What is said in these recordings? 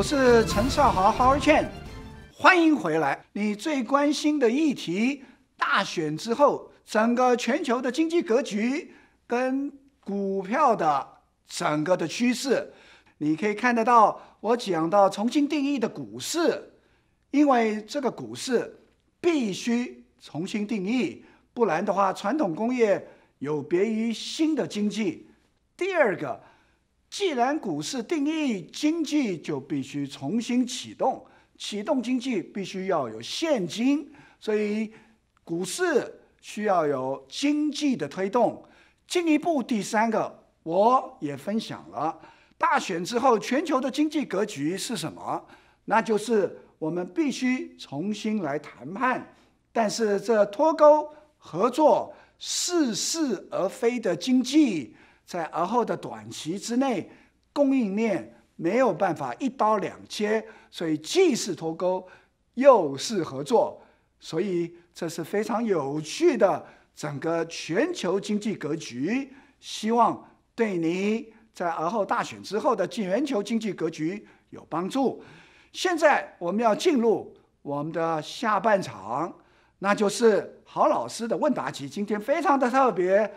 我是陈少豪，h o w a r c h 儿 n 欢迎回来。你最关心的议题，大选之后整个全球的经济格局跟股票的整个的趋势，你可以看得到。我讲到重新定义的股市，因为这个股市必须重新定义，不然的话，传统工业有别于新的经济。第二个。既然股市定义经济，就必须重新启动。启动经济必须要有现金，所以股市需要有经济的推动。进一步，第三个我也分享了：大选之后全球的经济格局是什么？那就是我们必须重新来谈判。但是这脱钩合作似是而非的经济。在而后的短期之内，供应链没有办法一刀两切，所以既是脱钩，又是合作，所以这是非常有趣的整个全球经济格局。希望对你在而后大选之后的全球经济格局有帮助。现在我们要进入我们的下半场，那就是郝老师的问答集。今天非常的特别。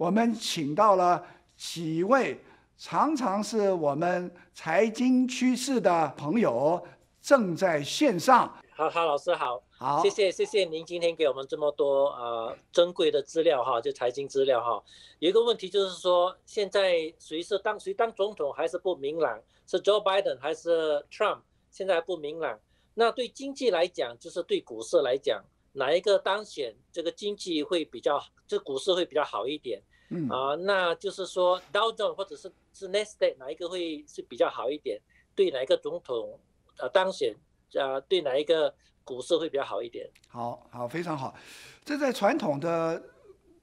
我们请到了几位常常是我们财经趋势的朋友，正在线上。哈哈，老师好，好，谢谢谢谢您今天给我们这么多呃珍贵的资料哈，就财经资料哈。有一个问题就是说，现在谁是当谁当总统还是不明朗，是 Joe Biden 还是 Trump，现在还不明朗。那对经济来讲，就是对股市来讲，哪一个当选，这个经济会比较，这股市会比较好一点？啊，那就是说，down o n e 或者是是 next day，哪一个会是比较好一点？对哪一个总统呃当选，呃对哪一个股市会比较好一点？好好，非常好。这在传统的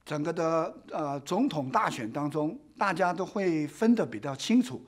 整个的呃总统大选当中，大家都会分得比较清楚。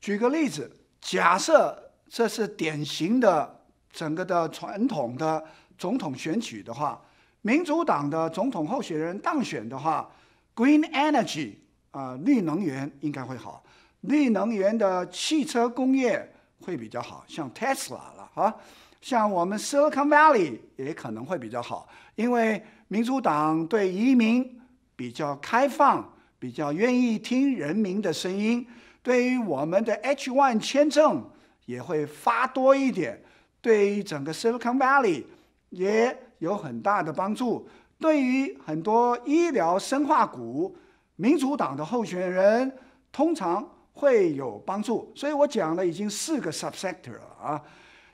举个例子，假设这是典型的整个的传统的总统选举的话，民主党的总统候选人当选的话。Green energy 啊，绿能源应该会好。绿能源的汽车工业会比较好，像 Tesla 了啊，像我们 Silicon Valley 也可能会比较好，因为民主党对移民比较开放，比较愿意听人民的声音，对于我们的 H1 签证也会发多一点，对于整个 Silicon Valley 也有很大的帮助。对于很多医疗、生化股，民主党的候选人通常会有帮助。所以我讲了已经四个 subsector 了啊。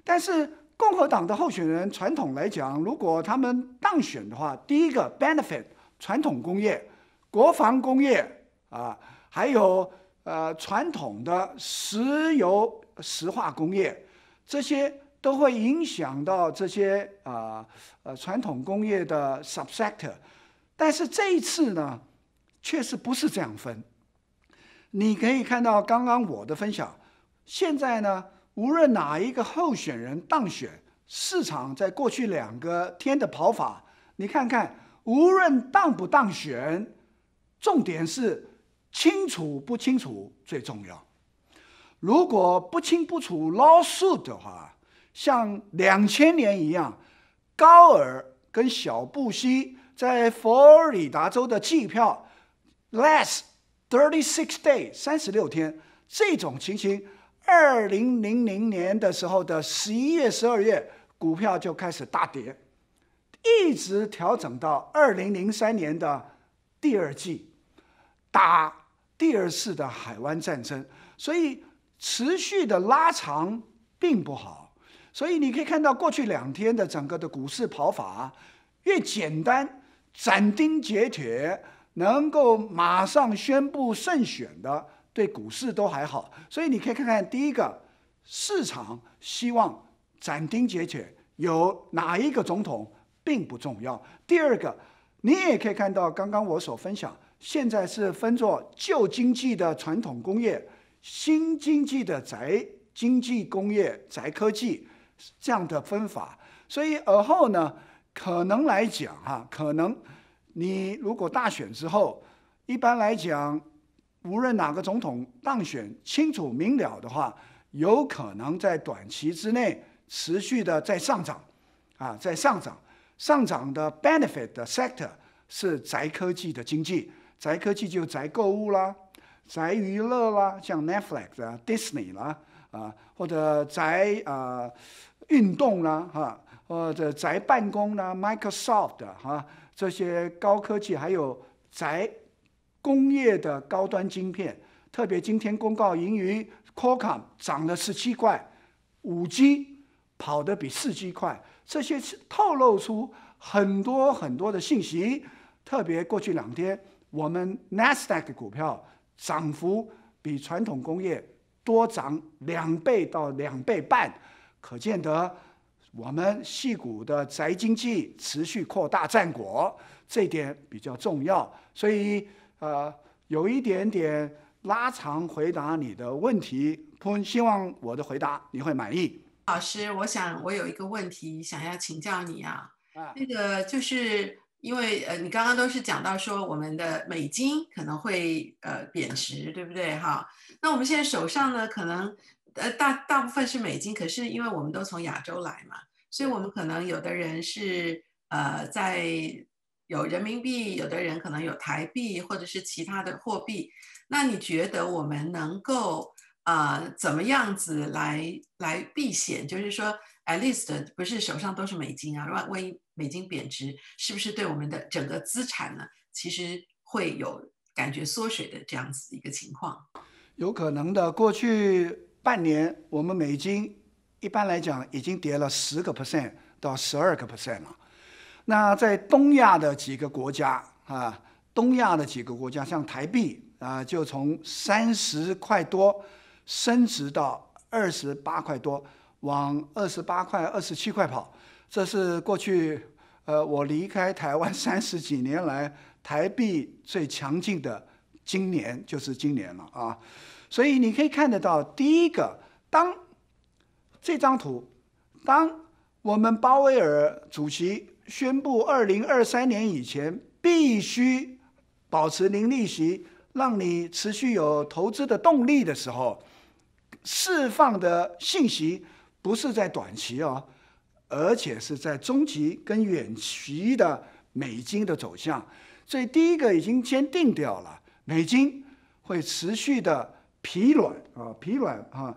但是共和党的候选人，传统来讲，如果他们当选的话，第一个 benefit 传统工业、国防工业啊，还有呃传统的石油石化工业，这些。都会影响到这些啊呃传统工业的 subsector，但是这一次呢，确实不是这样分。你可以看到刚刚我的分享，现在呢，无论哪一个候选人当选，市场在过去两个天的跑法，你看看，无论当不当选，重点是清楚不清楚最重要。如果不清不楚 lawsuit 的话，像两千年一样，高尔跟小布希在佛罗里达州的计票，less thirty six day 三十六天这种情形，二零零零年的时候的十一月、十二月，股票就开始大跌，一直调整到二零零三年的第二季，打第二次的海湾战争，所以持续的拉长并不好。所以你可以看到，过去两天的整个的股市跑法越简单、斩钉截铁，能够马上宣布胜选的，对股市都还好。所以你可以看看，第一个市场希望斩钉截铁，有哪一个总统并不重要。第二个，你也可以看到，刚刚我所分享，现在是分作旧经济的传统工业、新经济的宅经济、工业宅科技。这样的分法，所以而后呢，可能来讲哈，可能你如果大选之后，一般来讲，无论哪个总统当选清楚明了的话，有可能在短期之内持续的在上涨，啊，在上涨，上涨的 benefit 的 sector 是宅科技的经济，宅科技就宅购物啦，宅娱乐啦，像 Netflix 啊、Disney 啦，啊或者宅啊。运动啦，哈，呃，者宅办公啦，Microsoft 哈，这些高科技，还有宅工业的高端晶片，特别今天公告盈余，Qualcomm 涨了十七块，五 G 跑得比四 G 快，这些透露出很多很多的信息。特别过去两天，我们 NASDAQ 股票涨幅比传统工业多涨两倍到两倍半。可见得我们戏股的宅经济持续扩大战果，这点比较重要，所以呃有一点点拉长回答你的问题。希望我的回答你会满意，老师，我想我有一个问题想要请教你啊，那个就是因为呃你刚刚都是讲到说我们的美金可能会呃贬值，对不对哈？那我们现在手上呢可能。呃，大大部分是美金，可是因为我们都从亚洲来嘛，所以我们可能有的人是呃在有人民币，有的人可能有台币或者是其他的货币。那你觉得我们能够呃怎么样子来来避险？就是说，at least 不是手上都是美金啊，万万一美金贬值，是不是对我们的整个资产呢，其实会有感觉缩水的这样子一个情况？有可能的，过去。半年，我们美金一般来讲已经跌了十个 percent 到十二个 percent 了。那在东亚的几个国家啊，东亚的几个国家，像台币啊，就从三十块多升值到二十八块多，往二十八块、二十七块跑。这是过去呃，我离开台湾三十几年来，台币最强劲的，今年就是今年了啊。所以你可以看得到，第一个，当这张图，当我们鲍威尔主席宣布二零二三年以前必须保持零利息，让你持续有投资的动力的时候，释放的信息不是在短期哦，而且是在中期跟远期的美金的走向。所以第一个已经先定掉了，美金会持续的。疲软啊，疲软啊！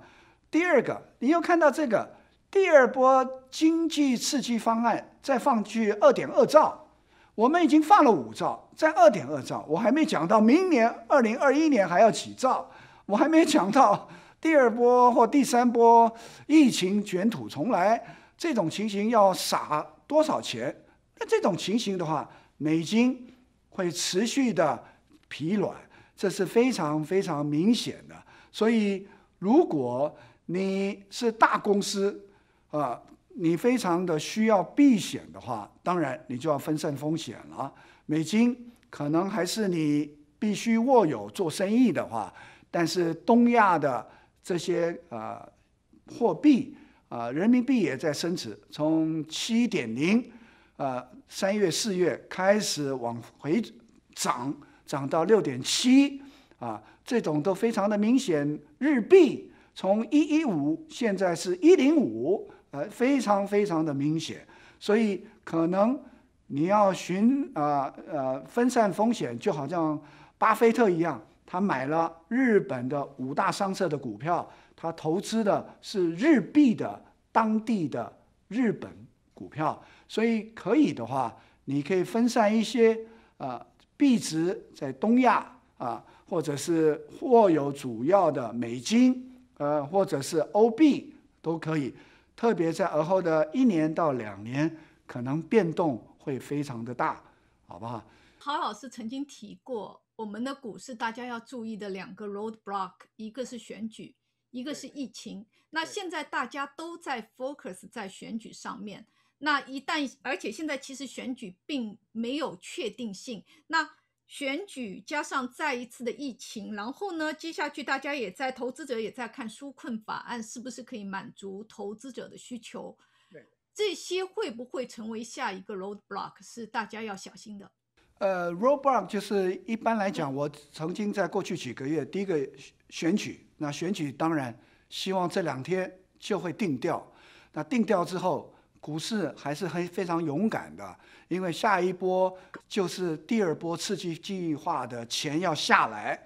第二个，你又看到这个第二波经济刺激方案再放去二点二兆，我们已经放了五兆，在二点二兆，我还没讲到明年二零二一年还要几兆，我还没讲到第二波或第三波疫情卷土重来这种情形要撒多少钱？那这种情形的话，美金会持续的疲软。这是非常非常明显的，所以如果你是大公司啊，你非常的需要避险的话，当然你就要分散风险了。美金可能还是你必须握有做生意的话，但是东亚的这些呃货币啊，人民币也在升值，从七点零，呃三月四月开始往回涨。涨到六点七啊，这种都非常的明显。日币从一一五，现在是一零五，呃，非常非常的明显。所以可能你要寻啊呃分散风险，就好像巴菲特一样，他买了日本的五大商社的股票，他投资的是日币的当地的日本股票。所以可以的话，你可以分散一些啊。币值在东亚啊，或者是或有主要的美金，呃，或者是欧币都可以。特别在而后的一年到两年，可能变动会非常的大，好不好？郝老师曾经提过，我们的股市大家要注意的两个 roadblock，一个是选举，一个是疫情。那现在大家都在 focus 在选举上面。那一旦，而且现在其实选举并没有确定性。那选举加上再一次的疫情，然后呢，接下去大家也在投资者也在看纾困法案是不是可以满足投资者的需求，对这些会不会成为下一个 roadblock 是大家要小心的。呃，roadblock 就是一般来讲，我曾经在过去几个月第一个选举，那选举当然希望这两天就会定调，那定调之后。股市还是很非常勇敢的，因为下一波就是第二波刺激计划的钱要下来，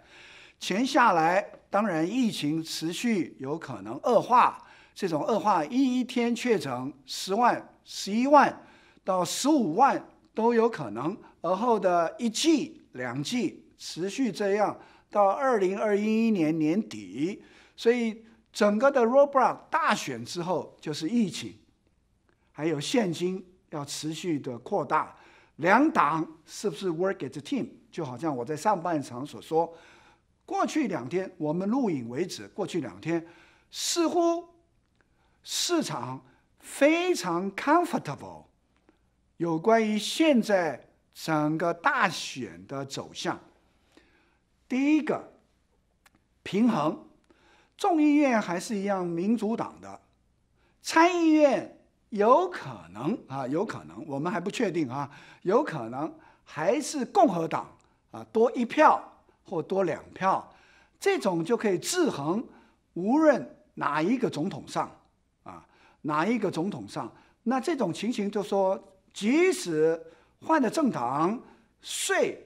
钱下来，当然疫情持续有可能恶化，这种恶化一一天确诊十万、十一万到十五万都有可能，而后的一季、两季持续这样到二零二一一年年底，所以整个的 Roblox 大选之后就是疫情。还有现金要持续的扩大，两党是不是 work as a team？就好像我在上半场所说，过去两天我们录影为止，过去两天似乎市场非常 comfortable。有关于现在整个大选的走向，第一个平衡，众议院还是一样民主党的，参议院。有可能啊，有可能，我们还不确定啊。有可能还是共和党啊多一票或多两票，这种就可以制衡。无论哪一个总统上啊，哪一个总统上，那这种情形就说，即使换了政党，税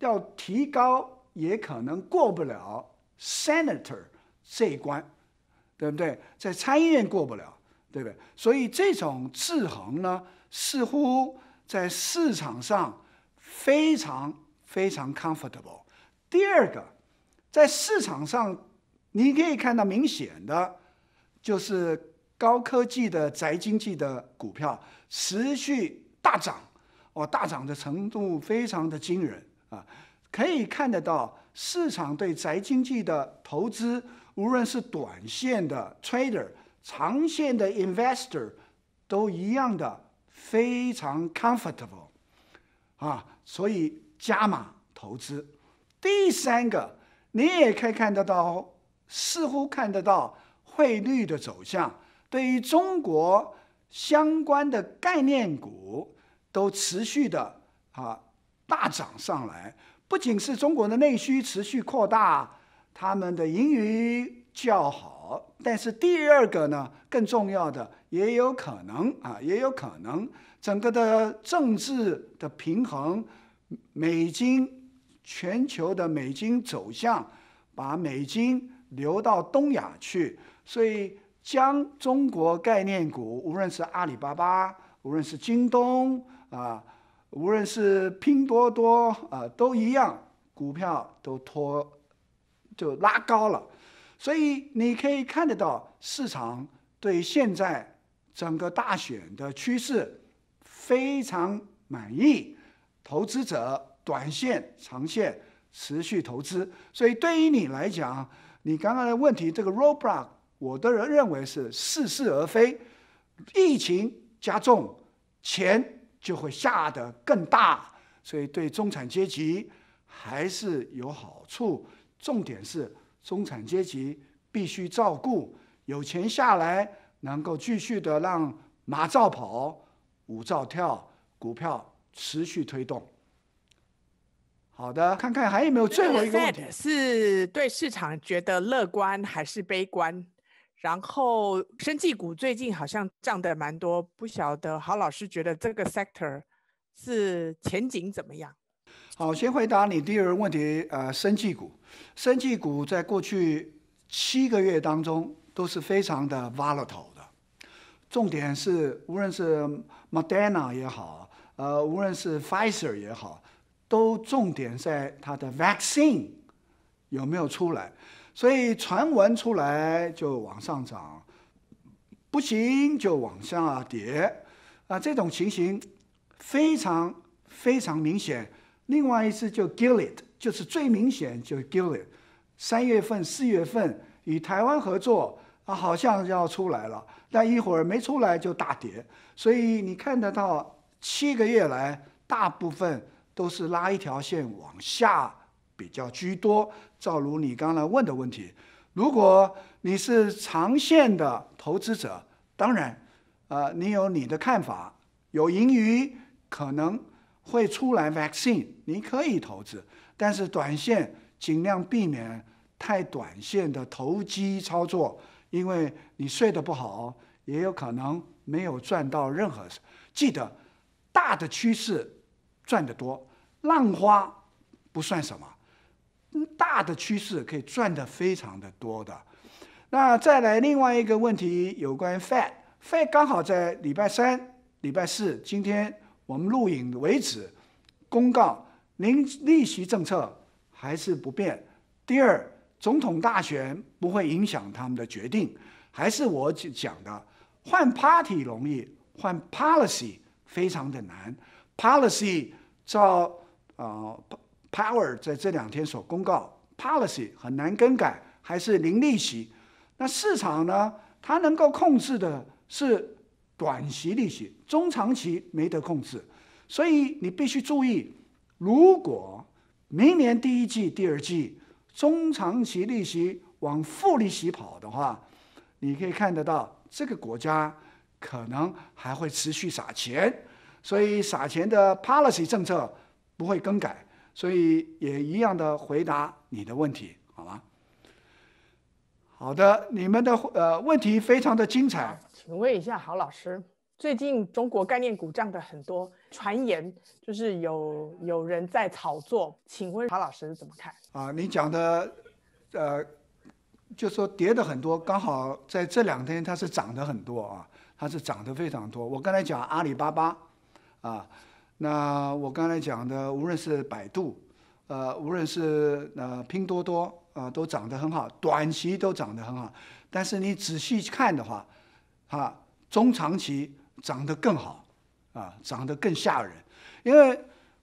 要提高也可能过不了 senator 这一关，对不对？在参议院过不了。对不对？所以这种制衡呢，似乎在市场上非常非常 comfortable。第二个，在市场上你可以看到明显的，就是高科技的宅经济的股票持续大涨，哦，大涨的程度非常的惊人啊！可以看得到市场对宅经济的投资，无论是短线的 trader。长线的 investor 都一样的，非常 comfortable，啊，所以加码投资。第三个，你也可以看得到，似乎看得到汇率的走向，对于中国相关的概念股都持续的啊大涨上来。不仅是中国的内需持续扩大，他们的盈余。较好，但是第二个呢，更重要的也有可能啊，也有可能整个的政治的平衡，美金全球的美金走向，把美金流到东亚去，所以将中国概念股，无论是阿里巴巴，无论是京东啊，无论是拼多多啊，都一样，股票都拖就拉高了。所以你可以看得到，市场对现在整个大选的趋势非常满意，投资者短线、长线持续投资。所以对于你来讲，你刚刚的问题，这个 r o b l o x 我的人认为是似是而非。疫情加重，钱就会下得更大，所以对中产阶级还是有好处。重点是。中产阶级必须照顾，有钱下来能够继续的让马照跑，舞照跳，股票持续推动。好的，看看还有没有最后一个？是对市场觉得乐观还是悲观？然后，生技股最近好像涨得蛮多，不晓得郝老师觉得这个 sector 是前景怎么样？好，先回答你第二个问题。呃，生技股，生技股在过去七个月当中都是非常的 volatile 的。重点是，无论是 Moderna 也好，呃，无论是 Pfizer 也好，都重点在它的 vaccine 有没有出来。所以传闻出来就往上涨，不行就往下跌。啊，这种情形非常非常明显。另外一次就 g i l l e t 就是最明显就 g i l l e t 三月份、四月份与台湾合作啊，好像要出来了，但一会儿没出来就大跌。所以你看得到七个月来大部分都是拉一条线往下比较居多。照如你刚才问的问题，如果你是长线的投资者，当然，呃，你有你的看法，有盈余可能。会出来 vaccine，你可以投资，但是短线尽量避免太短线的投机操作，因为你睡得不好，也有可能没有赚到任何。记得大的趋势赚得多，浪花不算什么，大的趋势可以赚得非常的多的。那再来另外一个问题，有关 fat，fat 刚好在礼拜三、礼拜四，今天。我们录影为止，公告零利息政策还是不变。第二，总统大选不会影响他们的决定，还是我讲的，换 party 容易，换 policy 非常的难。policy 照啊 power 在这两天所公告，policy 很难更改，还是零利息。那市场呢？它能够控制的是。短期利息、中长期没得控制，所以你必须注意，如果明年第一季、第二季中长期利息往负利息跑的话，你可以看得到这个国家可能还会持续撒钱，所以撒钱的 policy 政策不会更改，所以也一样的回答你的问题，好吗？好的，你们的呃问题非常的精彩，请问一下郝老师，最近中国概念股涨的很多，传言就是有有人在炒作，请问郝老师怎么看？啊，你讲的，呃，就说跌的很多，刚好在这两天它是涨的很多啊，它是涨的非常多。我刚才讲阿里巴巴，啊，那我刚才讲的无论是百度，呃，无论是呃拼多多。啊，都涨得很好，短期都涨得很好，但是你仔细看的话，哈，中长期涨得更好，啊，涨得更吓人，因为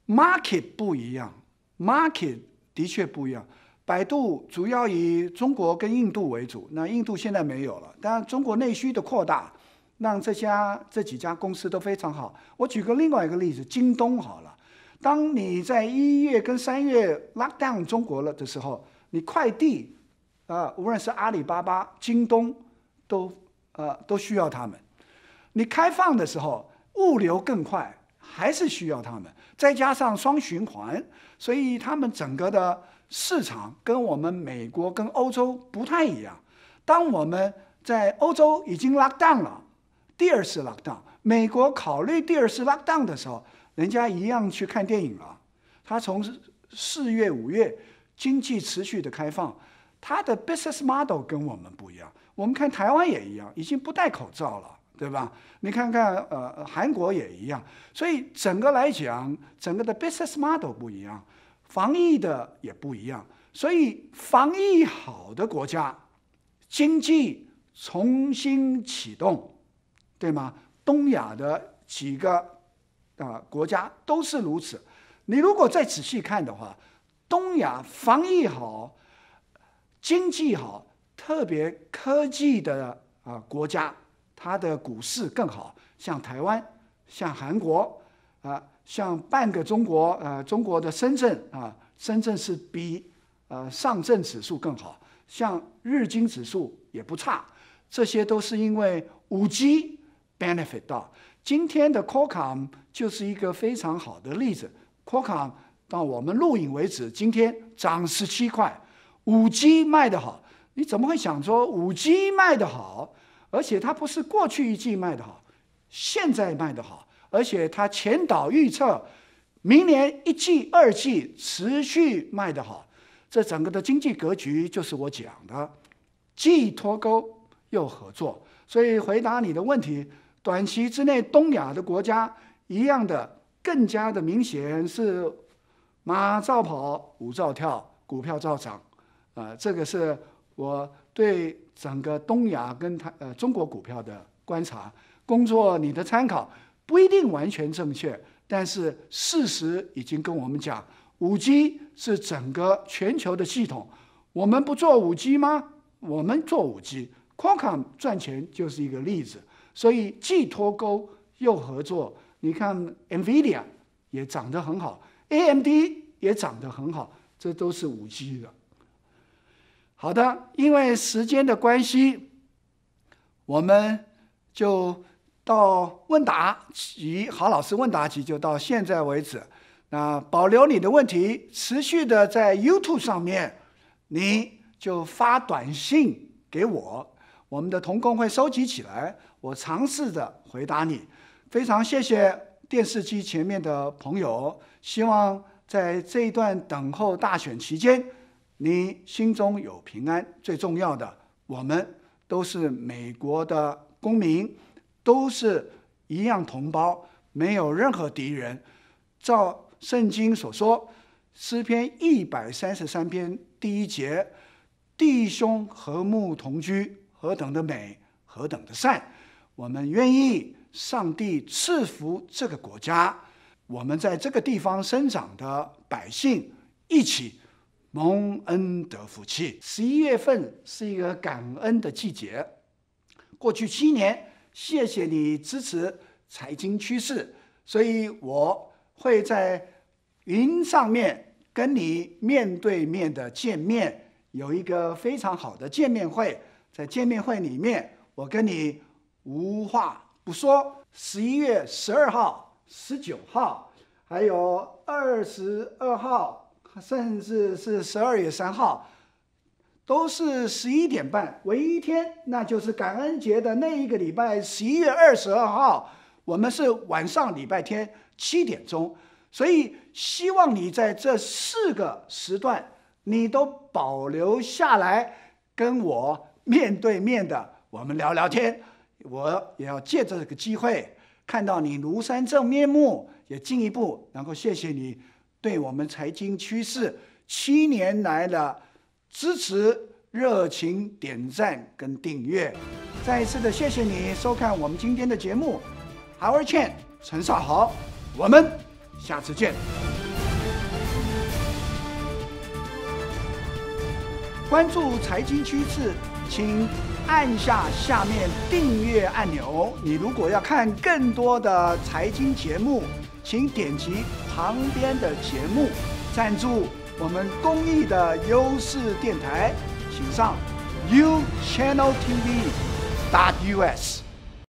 market 不一样，market 的确不一样。百度主要以中国跟印度为主，那印度现在没有了，但中国内需的扩大让这家这几家公司都非常好。我举个另外一个例子，京东好了，当你在一月跟三月 lock down 中国了的时候。你快递啊，无论是阿里巴巴、京东，都呃都需要他们。你开放的时候，物流更快，还是需要他们。再加上双循环，所以他们整个的市场跟我们美国、跟欧洲不太一样。当我们在欧洲已经 lock down 了，第二次 lock down，美国考虑第二次 lock down 的时候，人家一样去看电影了。他从四月、五月。经济持续的开放，它的 business model 跟我们不一样。我们看台湾也一样，已经不戴口罩了，对吧？你看看，呃，韩国也一样。所以整个来讲，整个的 business model 不一样，防疫的也不一样。所以防疫好的国家，经济重新启动，对吗？东亚的几个啊国家都是如此。你如果再仔细看的话，东亚防疫好，经济好，特别科技的啊国家，它的股市更好，像台湾，像韩国，啊，像半个中国，呃，中国的深圳啊，深圳是比呃上证指数更好，像日经指数也不差，这些都是因为五 G benefit 到今天的 Qualcomm 就是一个非常好的例子，Qualcomm。到我们录影为止，今天涨十七块，五 G 卖得好，你怎么会想说五 G 卖得好？而且它不是过去一季卖得好，现在卖得好，而且它前导预测，明年一季、二季持续卖得好，这整个的经济格局就是我讲的，既脱钩又合作。所以回答你的问题，短期之内，东亚的国家一样的更加的明显是。马照跑，舞照跳，股票照涨，啊，这个是我对整个东亚跟他呃中国股票的观察工作，你的参考不一定完全正确，但是事实已经跟我们讲，五 G 是整个全球的系统，我们不做五 G 吗？我们做五 G，Qualcomm 赚钱就是一个例子，所以既脱钩又合作，你看 Nvidia 也涨得很好。AMD 也涨得很好，这都是 5G 的。好的，因为时间的关系，我们就到问答及郝老师问答及就到现在为止。那保留你的问题，持续的在 YouTube 上面，你就发短信给我，我们的同工会收集起来，我尝试着回答你。非常谢谢。电视机前面的朋友，希望在这一段等候大选期间，你心中有平安。最重要的，我们都是美国的公民，都是一样同胞，没有任何敌人。照圣经所说，《诗篇一百三十三篇》第一节：“弟兄和睦同居，何等的美，何等的善！”我们愿意。上帝赐福这个国家，我们在这个地方生长的百姓一起蒙恩得福气。十一月份是一个感恩的季节，过去七年谢谢你支持财经趋势，所以我会在云上面跟你面对面的见面，有一个非常好的见面会。在见面会里面，我跟你无话。我说，十一月十二号、十九号，还有二十二号，甚至是十二月三号，都是十一点半。唯一一天，那就是感恩节的那一个礼拜，十一月二十二号，我们是晚上礼拜天七点钟。所以，希望你在这四个时段，你都保留下来，跟我面对面的，我们聊聊天。我也要借这个机会看到你庐山真面目，也进一步能够谢谢你对我们财经趋势七年来的支持、热情、点赞跟订阅。再一次的谢谢你收看我们今天的节目，Howard c h e n 陈少豪，我们下次见。关注财经趋势，请。按下下面订阅按钮。你如果要看更多的财经节目，请点击旁边的节目赞助我们公益的优势电台，请上 u c h a n n e l t v u s